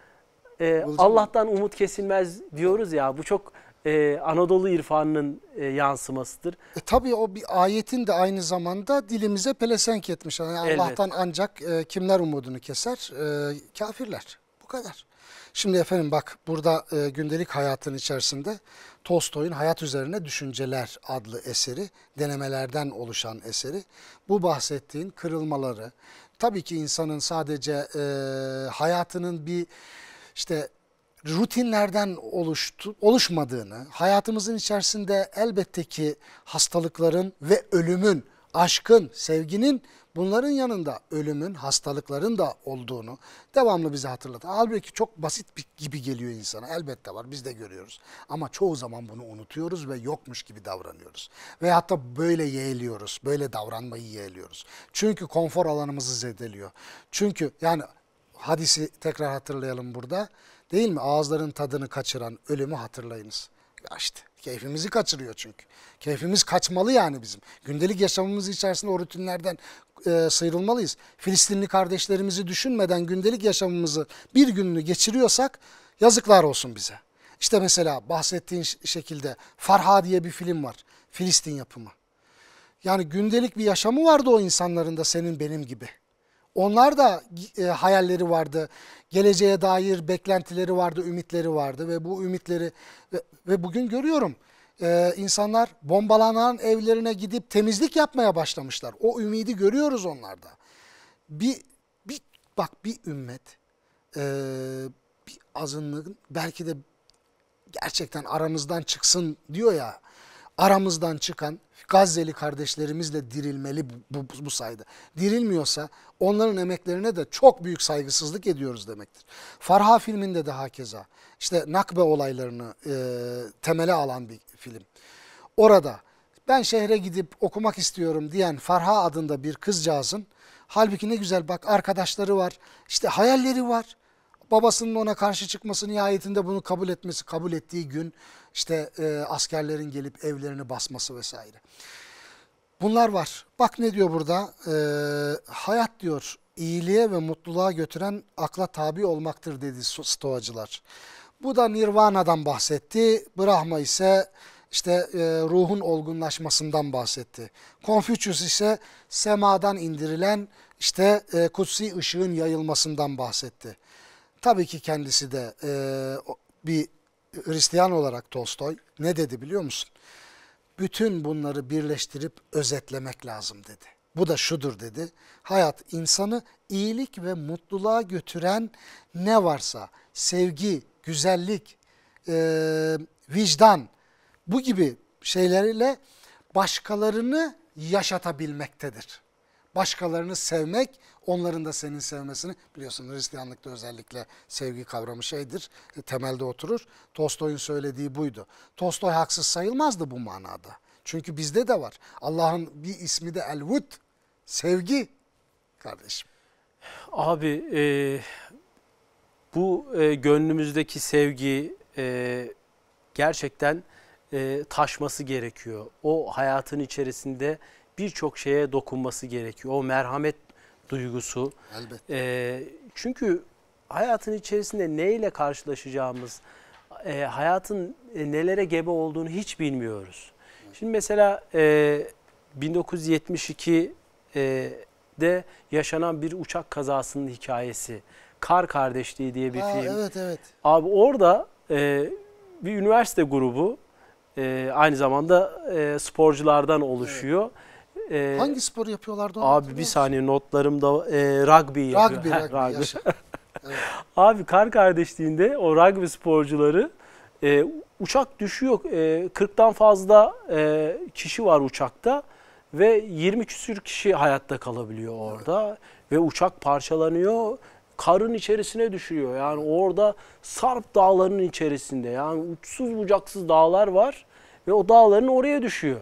e, Allah'tan umut kesilmez diyoruz ya. Bu çok e, Anadolu irfanının e, yansımasıdır. E, tabii o bir ayetin de aynı zamanda dilimize pelesenk etmiş. Yani Elbet. Allah'tan ancak e, kimler umudunu keser? E, kafirler. Bu kadar. Şimdi efendim bak burada e, gündelik hayatın içerisinde Tolstoy'un Hayat Üzerine Düşünceler adlı eseri, denemelerden oluşan eseri. Bu bahsettiğin kırılmaları, tabii ki insanın sadece e, hayatının bir işte rutinlerden oluştu, oluşmadığını, hayatımızın içerisinde elbette ki hastalıkların ve ölümün, aşkın, sevginin bunların yanında ölümün, hastalıkların da olduğunu devamlı bize hatırlatır. Halbuki çok basit gibi geliyor insana. Elbette var biz de görüyoruz. Ama çoğu zaman bunu unutuyoruz ve yokmuş gibi davranıyoruz. Ve hatta böyle yeğliyoruz, böyle davranmayı yeğliyoruz. Çünkü konfor alanımızı zedeliyor. Çünkü yani hadisi tekrar hatırlayalım burada. Değil mi? Ağızların tadını kaçıran ölümü hatırlayınız. Ya işte keyfimizi kaçırıyor çünkü. Keyfimiz kaçmalı yani bizim. Gündelik yaşamımız içerisinde o rutinlerden e, sıyrılmalıyız. Filistinli kardeşlerimizi düşünmeden gündelik yaşamımızı bir gününü geçiriyorsak yazıklar olsun bize. İşte mesela bahsettiğin şekilde Farha diye bir film var. Filistin yapımı. Yani gündelik bir yaşamı vardı o insanların da senin benim gibi. Onlar da e, hayalleri vardı. Geleceğe dair beklentileri vardı, ümitleri vardı ve bu ümitleri ve, ve bugün görüyorum e, insanlar bombalanan evlerine gidip temizlik yapmaya başlamışlar. O ümidi görüyoruz onlarda. Bir, bir bak bir ümmet, e, bir azınlığın belki de gerçekten aramızdan çıksın diyor ya aramızdan çıkan Gazze'li kardeşlerimizle dirilmeli bu, bu, bu sayede. Dirilmiyorsa onların emeklerine de çok büyük saygısızlık ediyoruz demektir. Farha filminde de hakeza işte Nakbe olaylarını e, temele alan bir film. Orada ben şehre gidip okumak istiyorum diyen Farha adında bir kızcağızın halbuki ne güzel bak arkadaşları var işte hayalleri var babasının ona karşı çıkması nihayetinde bunu kabul etmesi kabul ettiği gün işte e, askerlerin gelip evlerini basması vesaire. Bunlar var. Bak ne diyor burada? E, hayat diyor iyiliğe ve mutluluğa götüren akla tabi olmaktır dedi stoacılar. Bu da nirvanadan bahsetti. Brahma ise işte e, ruhun olgunlaşmasından bahsetti. Konfüçyüs ise semadan indirilen işte e, kutsi ışığın yayılmasından bahsetti. Tabii ki kendisi de e, bir Hristiyan olarak Tolstoy ne dedi biliyor musun? Bütün bunları birleştirip özetlemek lazım dedi. Bu da şudur dedi. Hayat insanı iyilik ve mutluluğa götüren ne varsa sevgi, güzellik, e, vicdan bu gibi şeylerle başkalarını yaşatabilmektedir. Başkalarını sevmek, Onların da senin sevmesini biliyorsun Hristiyanlıkta özellikle sevgi kavramı şeydir. E, temelde oturur. Tolstoy'un söylediği buydu. Tolstoy haksız sayılmazdı bu manada. Çünkü bizde de var. Allah'ın bir ismi de Elvud. Sevgi kardeşim. Abi e, bu e, gönlümüzdeki sevgi e, gerçekten e, taşması gerekiyor. O hayatın içerisinde birçok şeye dokunması gerekiyor. O merhamet duygusu. Elbette. E, çünkü hayatın içerisinde neyle karşılaşacağımız, e, hayatın e, nelere gebe olduğunu hiç bilmiyoruz. Şimdi mesela e, 1972 e, de yaşanan bir uçak kazasının hikayesi. Kar Kardeşliği diye bir Aa, film. Evet evet. Abi orada e, bir üniversite grubu e, aynı zamanda e, sporculardan oluşuyor. Evet. E, Hangi sporu yapıyorlardı? Abi bir saniye notlarımda e, rugby yapıyor. Rugby, rugby. rugby. evet. Abi kar kardeşliğinde o rugby sporcuları e, uçak düşüyor. E, 40'tan fazla e, kişi var uçakta ve 20 küsür kişi hayatta kalabiliyor orada evet. ve uçak parçalanıyor karın içerisine düşüyor. Yani orada Sarp dağlarının içerisinde yani uçsuz bucaksız dağlar var ve o dağların oraya düşüyor.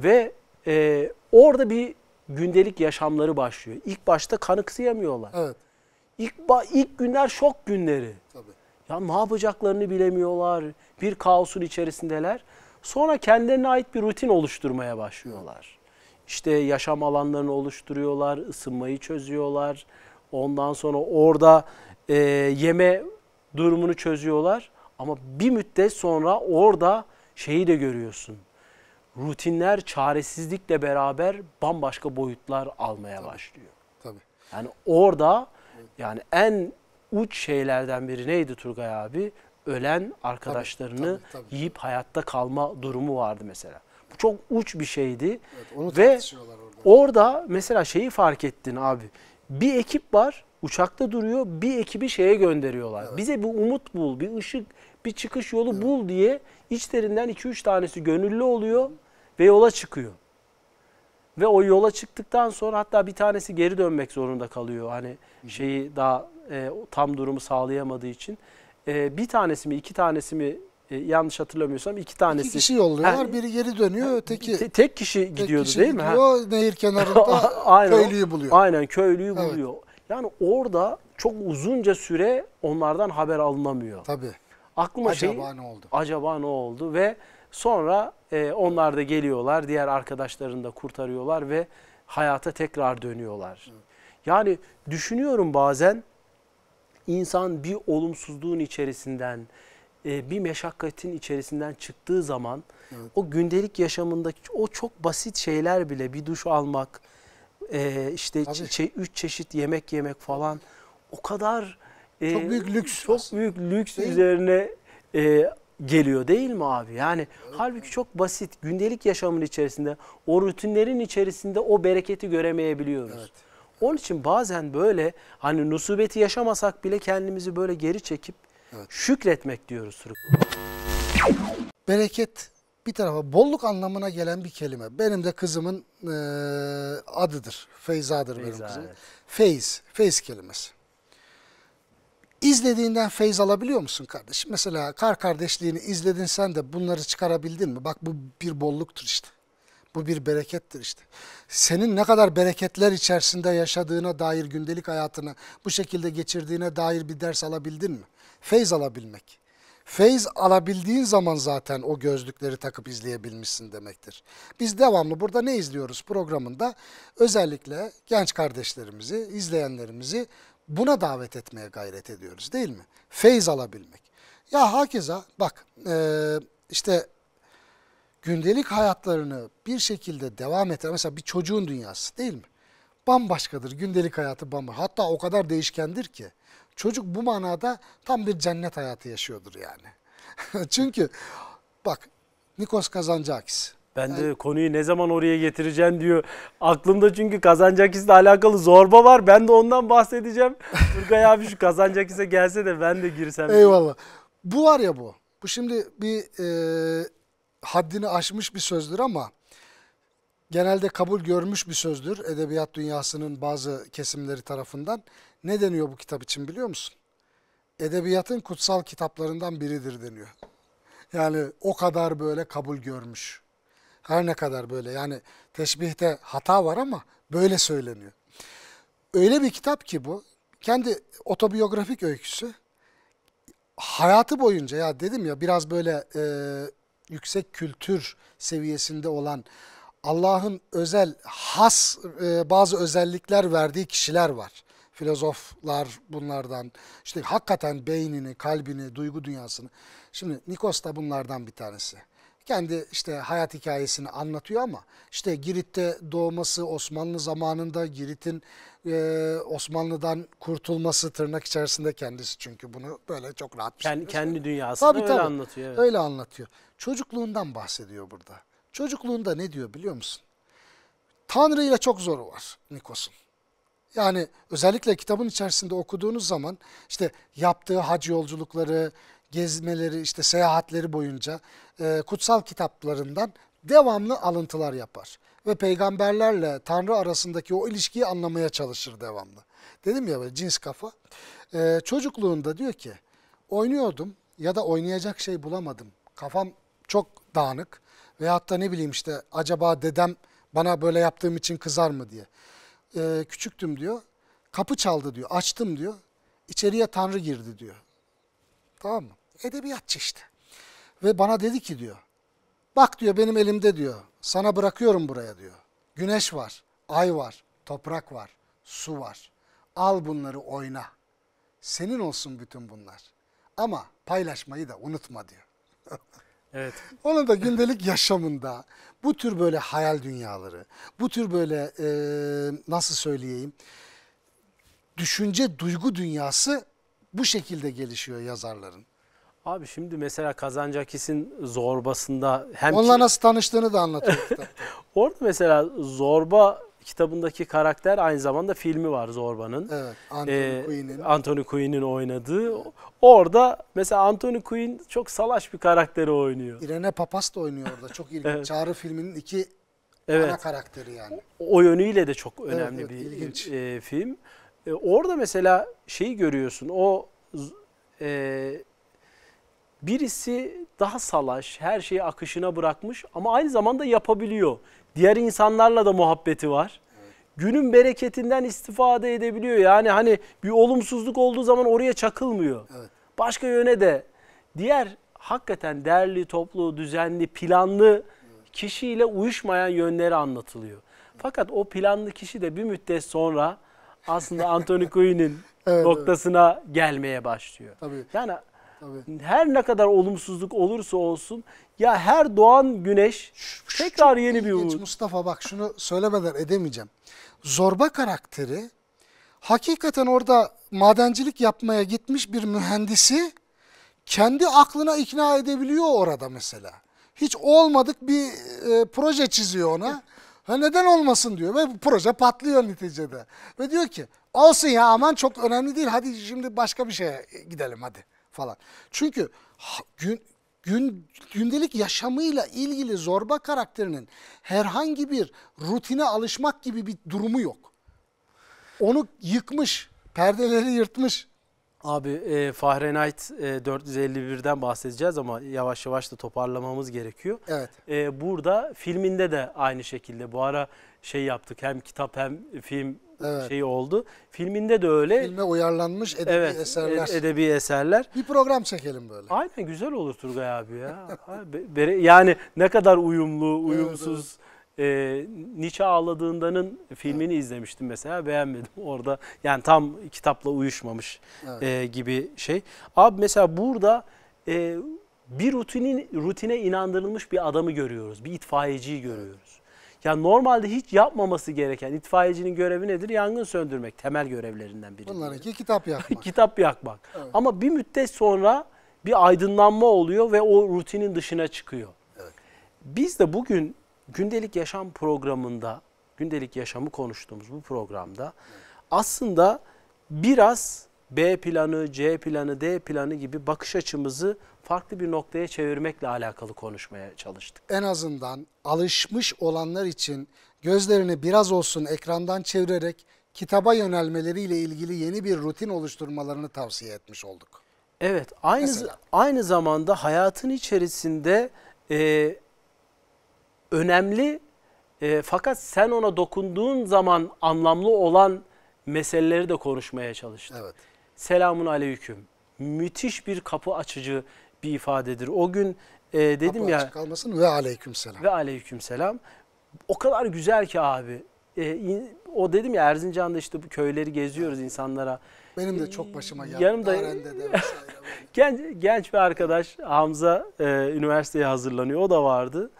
Ve e, orada bir gündelik yaşamları başlıyor. İlk başta kanı kısayamıyorlar. Evet. İlk, ilk günler şok günleri. Tabii. Ya ne yapacaklarını bilemiyorlar. Bir kaosun içerisindeler. Sonra kendilerine ait bir rutin oluşturmaya başlıyorlar. İşte yaşam alanlarını oluşturuyorlar, ısınmayı çözüyorlar. Ondan sonra orada e, yeme durumunu çözüyorlar. Ama bir müddet sonra orada şeyi de görüyorsun rutinler çaresizlikle beraber bambaşka boyutlar almaya tabii, başlıyor. Tabii. Yani orada yani en uç şeylerden biri neydi Turgay abi? Ölen arkadaşlarını tabii, tabii, tabii. yiyip hayatta kalma durumu vardı mesela. Bu çok uç bir şeydi. Evet, onu Ve orada. orada mesela şeyi fark ettin abi. Bir ekip var uçakta duruyor bir ekibi şeye gönderiyorlar. Evet. Bize bir umut bul, bir ışık, bir çıkış yolu evet. bul diye içlerinden 2-3 tanesi gönüllü oluyor ve yola çıkıyor. Ve o yola çıktıktan sonra hatta bir tanesi geri dönmek zorunda kalıyor. Hani şeyi daha e, tam durumu sağlayamadığı için. E, bir tanesi mi iki tanesi mi e, yanlış hatırlamıyorsam iki tanesi. İki kişi yolluyorlar. Yani, biri geri dönüyor öteki. Te, tek kişi tek gidiyordu kişi değil gidiyor, mi? O nehir kenarında aynen, köylüyü buluyor. Aynen köylüyü evet. buluyor. Yani orada çok uzunca süre onlardan haber alınamıyor. Tabii. Aklıma acaba şey, ne oldu? Acaba ne oldu? Ve Sonra e, onlar da geliyorlar, diğer arkadaşlarını da kurtarıyorlar ve hayata tekrar dönüyorlar. Yani düşünüyorum bazen insan bir olumsuzluğun içerisinden, e, bir meşakkatin içerisinden çıktığı zaman evet. o gündelik yaşamındaki o çok basit şeyler bile bir duş almak, e, işte Tabii. üç çeşit yemek yemek falan o kadar e, çok büyük lüks çok büyük lüks Değil üzerine e, geliyor değil mi abi? Yani evet. halbuki çok basit gündelik yaşamın içerisinde o rutinlerin içerisinde o bereketi göremeyebiliyoruz. Evet. Onun için bazen böyle hani nusubeti yaşamasak bile kendimizi böyle geri çekip evet. şükretmek diyoruz. Bereket bir tarafa bolluk anlamına gelen bir kelime. Benim de kızımın e, adıdır. Feyza'dır Feyza, benim kızım. Evet. Feyz, feyz kelimesi. İzlediğinden feyz alabiliyor musun kardeşim? Mesela kar kardeşliğini izledin sen de bunları çıkarabildin mi? Bak bu bir bolluktur işte. Bu bir berekettir işte. Senin ne kadar bereketler içerisinde yaşadığına dair gündelik hayatını bu şekilde geçirdiğine dair bir ders alabildin mi? Feyz alabilmek. Feyz alabildiğin zaman zaten o gözlükleri takıp izleyebilmişsin demektir. Biz devamlı burada ne izliyoruz programında? Özellikle genç kardeşlerimizi, izleyenlerimizi Buna davet etmeye gayret ediyoruz değil mi? Feyz alabilmek. Ya hakeza bak e, işte gündelik hayatlarını bir şekilde devam ettiren mesela bir çocuğun dünyası değil mi? Bambaşkadır gündelik hayatı bambaşka. Hatta o kadar değişkendir ki çocuk bu manada tam bir cennet hayatı yaşıyordur yani. Çünkü bak Nikos Kazancakis ben yani, de konuyu ne zaman oraya getireceğim diyor. Aklımda çünkü Kazancakis'le alakalı zorba var. Ben de ondan bahsedeceğim. Turgay abi şu Kazancakis'e gelse de ben de girsem. Eyvallah. Bu var ya bu. Bu şimdi bir e, haddini aşmış bir sözdür ama genelde kabul görmüş bir sözdür edebiyat dünyasının bazı kesimleri tarafından. Ne deniyor bu kitap için biliyor musun? Edebiyatın kutsal kitaplarından biridir deniyor. Yani o kadar böyle kabul görmüş. Her ne kadar böyle yani teşbihte hata var ama böyle söyleniyor. Öyle bir kitap ki bu. Kendi otobiyografik öyküsü. Hayatı boyunca ya dedim ya biraz böyle e, yüksek kültür seviyesinde olan Allah'ın özel, has e, bazı özellikler verdiği kişiler var. Filozoflar bunlardan, işte hakikaten beynini, kalbini, duygu dünyasını. Şimdi Nikos da bunlardan bir tanesi kendi işte hayat hikayesini anlatıyor ama işte Girit'te doğması, Osmanlı zamanında Girit'in e, Osmanlı'dan kurtulması tırnak içerisinde kendisi çünkü bunu böyle çok rahat bir kendi, Kendi dünyasını tabii, öyle anlatıyor. Evet. Öyle anlatıyor. Çocukluğundan bahsediyor burada. Çocukluğunda ne diyor biliyor musun? Tanrı ile çok zoru var Nikos'un. Yani özellikle kitabın içerisinde okuduğunuz zaman işte yaptığı hac yolculukları, gezmeleri, işte seyahatleri boyunca e, kutsal kitaplarından devamlı alıntılar yapar. Ve peygamberlerle Tanrı arasındaki o ilişkiyi anlamaya çalışır devamlı. Dedim ya böyle cins kafa. E, çocukluğunda diyor ki oynuyordum ya da oynayacak şey bulamadım. Kafam çok dağınık veyahut da ne bileyim işte acaba dedem bana böyle yaptığım için kızar mı diye. Ee, küçüktüm diyor. Kapı çaldı diyor. Açtım diyor. İçeriye Tanrı girdi diyor. Tamam mı? Edebiyatçı işte. Ve bana dedi ki diyor, bak diyor benim elimde diyor, sana bırakıyorum buraya diyor. Güneş var, ay var, toprak var, su var. Al bunları oyna. Senin olsun bütün bunlar. Ama paylaşmayı da unutma diyor. Evet. Onun da gündelik yaşamında bu tür böyle hayal dünyaları, bu tür böyle e, nasıl söyleyeyim, düşünce, duygu dünyası bu şekilde gelişiyor yazarların. Abi şimdi mesela Kazancakis'in zorbasında hem Onunla nasıl tanıştığını da anlatıyor kitapta. Orada mesela zorba kitabındaki karakter aynı zamanda filmi var Zorba'nın. Evet, Anthony ee, Quinn'in. Anthony Quinn'in oynadığı. Evet. Orada mesela Anthony Quinn çok salaş bir karakteri oynuyor. Irene Papas da oynuyor orada. Çok ilginç. evet. Çağrı filminin iki evet. ana karakteri yani. O, o yönüyle de çok önemli evet, evet, bir ilginç. E, film. E, orada mesela şeyi görüyorsun. O e, Birisi daha salaş, her şeyi akışına bırakmış ama aynı zamanda yapabiliyor. Diğer insanlarla da muhabbeti var. Günün bereketinden istifade edebiliyor. Yani hani bir olumsuzluk olduğu zaman oraya çakılmıyor. Evet. Başka yöne de diğer hakikaten değerli, toplu, düzenli, planlı kişiyle uyuşmayan yönleri anlatılıyor. Fakat o planlı kişi de bir müddet sonra aslında Anthony Quinn'in evet, noktasına evet. gelmeye başlıyor. Tabii. Yani Tabii. Her ne kadar olumsuzluk olursa olsun ya her doğan güneş şu, tekrar yeni ilginç, bir umut. Mustafa bak şunu söylemeden edemeyeceğim. Zorba karakteri hakikaten orada madencilik yapmaya gitmiş bir mühendisi kendi aklına ikna edebiliyor orada mesela. Hiç olmadık bir e, proje çiziyor ona. Ha neden olmasın diyor ve proje patlıyor neticede. Ve diyor ki olsun ya aman çok önemli değil hadi şimdi başka bir şeye gidelim hadi falan. Çünkü gün, gün, gündelik yaşamıyla ilgili zorba karakterinin herhangi bir rutine alışmak gibi bir durumu yok. Onu yıkmış, perdeleri yırtmış. Abi e, Fahrenheit e, 451'den bahsedeceğiz ama yavaş yavaş da toparlamamız gerekiyor. Evet. E, burada filminde de aynı şekilde bu ara şey yaptık hem kitap hem film evet. şeyi oldu. Filminde de öyle. Filme uyarlanmış edebi evet, eserler. Edebi eserler. Bir program çekelim böyle. Aynen güzel olur Turgay abi ya. yani ne kadar uyumlu, uyumsuz. Evet, evet. E, Nietzsche Ağladığından'ın filmini evet. izlemiştim mesela beğenmedim orada. Yani tam kitapla uyuşmamış evet. e, gibi şey. Abi mesela burada e, bir rutinin rutine inandırılmış bir adamı görüyoruz. Bir itfaiyeciyi görüyoruz. Ya normalde hiç yapmaması gereken itfaiyecinin görevi nedir? Yangın söndürmek temel görevlerinden biri. iki kitap yakmak. kitap yakmak. Evet. Ama bir müddet sonra bir aydınlanma oluyor ve o rutinin dışına çıkıyor. Evet. Biz de bugün gündelik yaşam programında, gündelik yaşamı konuştuğumuz bu programda evet. aslında biraz B planı, C planı, D planı gibi bakış açımızı farklı bir noktaya çevirmekle alakalı konuşmaya çalıştık. En azından alışmış olanlar için gözlerini biraz olsun ekrandan çevirerek kitaba yönelmeleriyle ilgili yeni bir rutin oluşturmalarını tavsiye etmiş olduk. Evet, aynı Mesela. aynı zamanda hayatın içerisinde e, önemli e, fakat sen ona dokunduğun zaman anlamlı olan meseleleri de konuşmaya çalıştık. Evet selamun aleyküm. Müthiş bir kapı açıcı bir ifadedir. O gün e, dedim kapı ya. Kapı açık kalmasın ve aleyküm selam. Ve aleyküm selam. O kadar güzel ki abi. E, o dedim ya Erzincan'da işte bu köyleri geziyoruz evet. insanlara. Benim de e, çok başıma geldi. Yanımda genç, genç bir arkadaş Hamza e, üniversiteye hazırlanıyor. O da vardı.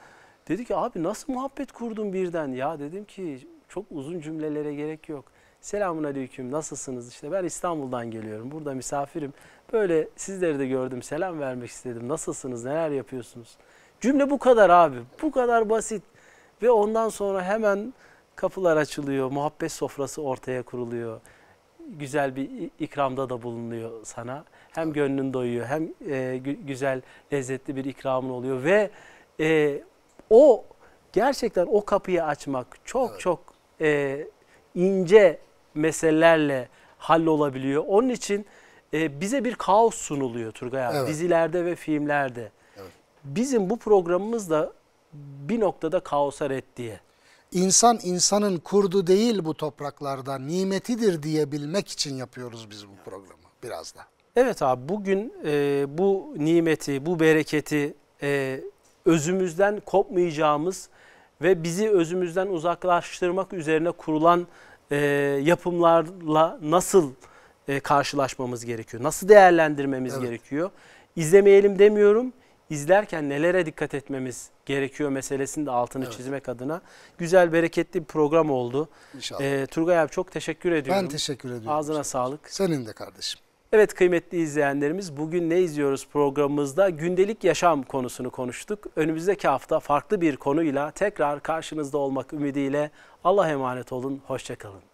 Dedi ki abi nasıl muhabbet kurdun birden? Ya dedim ki çok uzun cümlelere gerek yok. Selamun Aleyküm nasılsınız? İşte ben İstanbul'dan geliyorum. Burada misafirim. Böyle sizleri de gördüm. Selam vermek istedim. Nasılsınız? Neler yapıyorsunuz? Cümle bu kadar abi. Bu kadar basit. Ve ondan sonra hemen kapılar açılıyor. Muhabbet sofrası ortaya kuruluyor. Güzel bir ikramda da bulunuyor sana. Hem gönlün doyuyor hem e, güzel lezzetli bir ikramın oluyor. Ve e, o gerçekten o kapıyı açmak çok evet. çok e, ince meselelerle hallolabiliyor. Onun için e, bize bir kaos sunuluyor Turgay abi evet. dizilerde ve filmlerde. Evet. Bizim bu programımız da bir noktada kaosa reddiye. İnsan insanın kurdu değil bu topraklarda nimetidir diyebilmek için yapıyoruz biz bu programı biraz da. Evet abi bugün e, bu nimeti, bu bereketi e, özümüzden kopmayacağımız ve bizi özümüzden uzaklaştırmak üzerine kurulan e, yapımlarla nasıl e, karşılaşmamız gerekiyor? Nasıl değerlendirmemiz evet. gerekiyor? İzlemeyelim demiyorum. İzlerken nelere dikkat etmemiz gerekiyor meselesini de altını evet. çizmek adına. Güzel, bereketli bir program oldu. İnşallah. E, Turgay abi çok teşekkür ediyorum. Ben teşekkür ediyorum. Ağzına sağlık. Senin de kardeşim. Evet kıymetli izleyenlerimiz bugün ne izliyoruz programımızda gündelik yaşam konusunu konuştuk. Önümüzdeki hafta farklı bir konuyla tekrar karşınızda olmak ümidiyle Allah emanet olun, hoşçakalın.